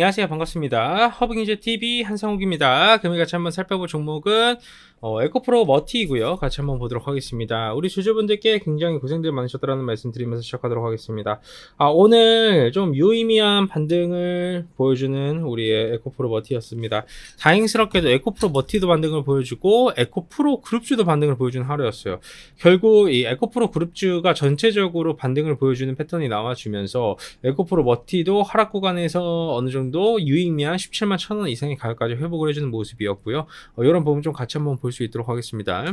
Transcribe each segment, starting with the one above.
안녕하세요 반갑습니다 허브경제TV 한상욱입니다 금일 같이 한번 살펴볼 종목은 어, 에코프로 머티이고요 같이 한번 보도록 하겠습니다 우리 주주분들께 굉장히 고생들 많으셨다는 말씀 드리면서 시작하도록 하겠습니다 아, 오늘 좀 유의미한 반등을 보여주는 우리의 에코프로 머티였습니다 다행스럽게도 에코프로 머티도 반등을 보여주고 에코프로 그룹주도 반등을 보여주는 하루였어요 결국 이 에코프로 그룹주가 전체적으로 반등을 보여주는 패턴이 나와주면서 에코프로 머티도 하락 구간에서 어느 정도 부분도 유익미한 17만 천원 이상의 가격까지 회복을 해주는 모습이었고요. 어, 이런 부분 좀 같이 한번 볼 수 있도록 하겠습니다.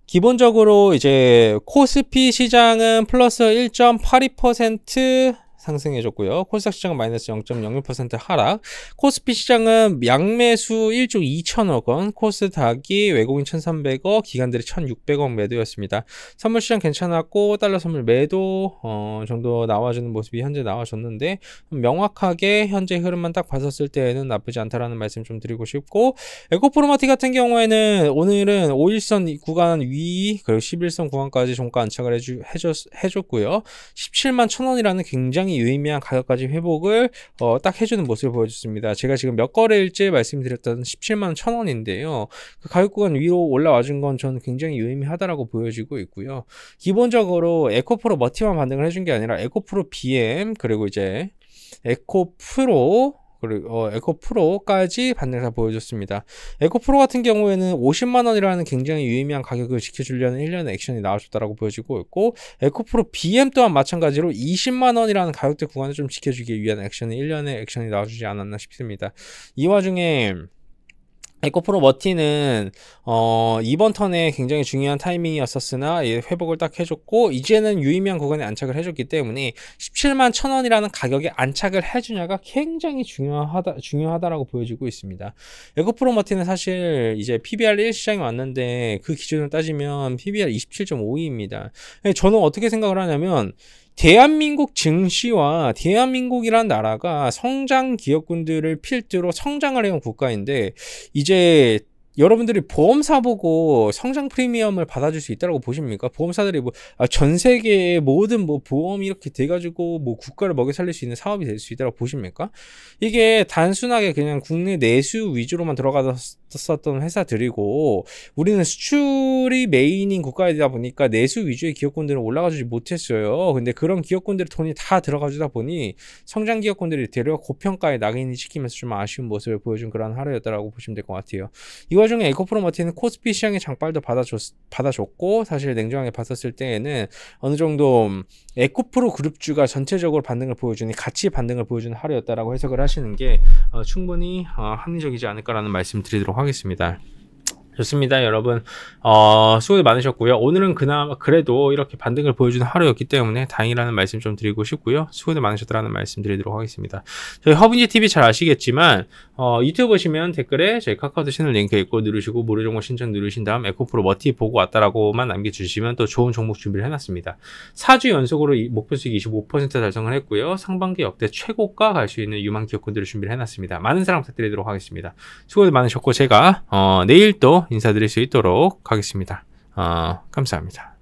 기본적으로 이제 코스피 시장은 플러스 1.82% 상승해줬고요. 코스닥 시장은 마이너스 0.06% 하락. 코스피 시장은 양매수 1조 2천억 원, 코스닥이 외국인 1,300억, 기관들이 1,600억 매도였습니다. 선물 시장 괜찮았고 달러 선물 매도 어, 정도 나와주는 모습이 현재 나와줬는데 명확하게 현재 흐름만 딱 봤었을 때에는 나쁘지 않다라는 말씀 좀 드리고 싶고 에코프로마티 같은 경우에는 오늘은 5일선 구간 위 그리고 11선 구간까지 종가 안착을 해주, 해줬, 해줬고요. 17만 1,000원이라는 굉장히 유의미한 가격까지 회복을 어, 딱 해주는 모습을 보여줬습니다. 제가 지금 몇 거래일째 말씀드렸던 17만 1,000원인데요. 그 가격 구간 위로 올라와준 건 저는 굉장히 유의미하다라고 보여지고 있고요. 기본적으로 에코프로 머티만 반등을 해준 게 아니라 에코프로 BM 그리고 이제 에코프로 그리고 어, 에코 프로까지 반등사 보여줬습니다. 에코 프로 같은 경우에는 50만 원이라는 굉장히 유의미한 가격을 지켜주려는 1년의 액션이 나와줬다라고 보여지고 있고 에코 프로 BM 또한 마찬가지로 20만 원이라는 가격대 구간을 좀 지켜주기 위한 액션이 1년의 액션이 나와주지 않았나 싶습니다. 이 와중에 에코프로 머티는 어, 이번 턴에 굉장히 중요한 타이밍이었었으나 회복을 딱 해줬고 이제는 유의미한 구간에 안착을 해줬기 때문에 17만 천 원이라는 가격에 안착을 해주냐가 굉장히 중요하다 중요하다라고 보여지고 있습니다. 에코프로 머티는 사실 이제 PBR 1 시장에 왔는데 그 기준을 따지면 PBR 2 7 5입니다 예, 저는 어떻게 생각을 하냐면 대한민국 증시와 대한민국이란 나라가 성장 기업군들을 필두로 성장을 해온 국가인데 이제 여러분들이 보험사 보고 성장 프리미엄을 받아줄 수 있다라고 보십니까? 보험사들이 뭐전 아, 세계의 모든 뭐 보험 이렇게 이 돼가지고 뭐 국가를 먹여 살릴 수 있는 사업이 될 수 있다라고 보십니까? 이게 단순하게 그냥 국내 내수 위주로만 들어가서 있었던 회사들이고 우리는 수출이 메인인 국가이다 보니까 내수 위주의 기업군들은 올라가주지 못했어요. 근데 그런 기업군들의 돈이 다 들어가주다 보니 성장 기업군들이 대려 고평가에 낙인이 찍히면서 좀 아쉬운 모습을 보여준 그런 하루였다라고 보시면 될 것 같아요. 이 와중에 에코프로마티는 코스피 시장의 장발도 받아줬, 받아줬고 사실 냉정하게 봤었을 때에는 어느 정도 에코프로 그룹주가 전체적으로 반등을 보여주니 같이 반등을 보여주는 하루였다라고 해석을 하시는 게 어, 충분히 어, 합리적이지 않을까라는 말씀 드리도록 하겠습니다. 하겠습니다. 좋습니다, 여러분. 어, 수고들 많으셨고요. 오늘은 그나마 그래도 이렇게 반등을 보여주는 하루였기 때문에 다행이라는 말씀 좀 드리고 싶고요. 수고들 많으셨다라는 말씀 드리도록 하겠습니다. 저희 허브니 TV 잘 아시겠지만 어, 유튜브 보시면 댓글에 저희 카카오톡 채널 링크 있고 누르시고 무료 정보 신청 누르신 다음 에코프로 머티 보고 왔다라고만 남겨주시면 또 좋은 종목 준비를 해놨습니다. 4주 연속으로 목표 수익 25% 달성을 했고요. 상반기 역대 최고가 갈 수 있는 유망 기업군들을 준비를 해놨습니다. 많은 사랑 부탁드리도록 하겠습니다. 수고들 많으셨고 제가 어, 내일 또 인사드릴 수 있도록 하겠습니다. 어, 감사합니다.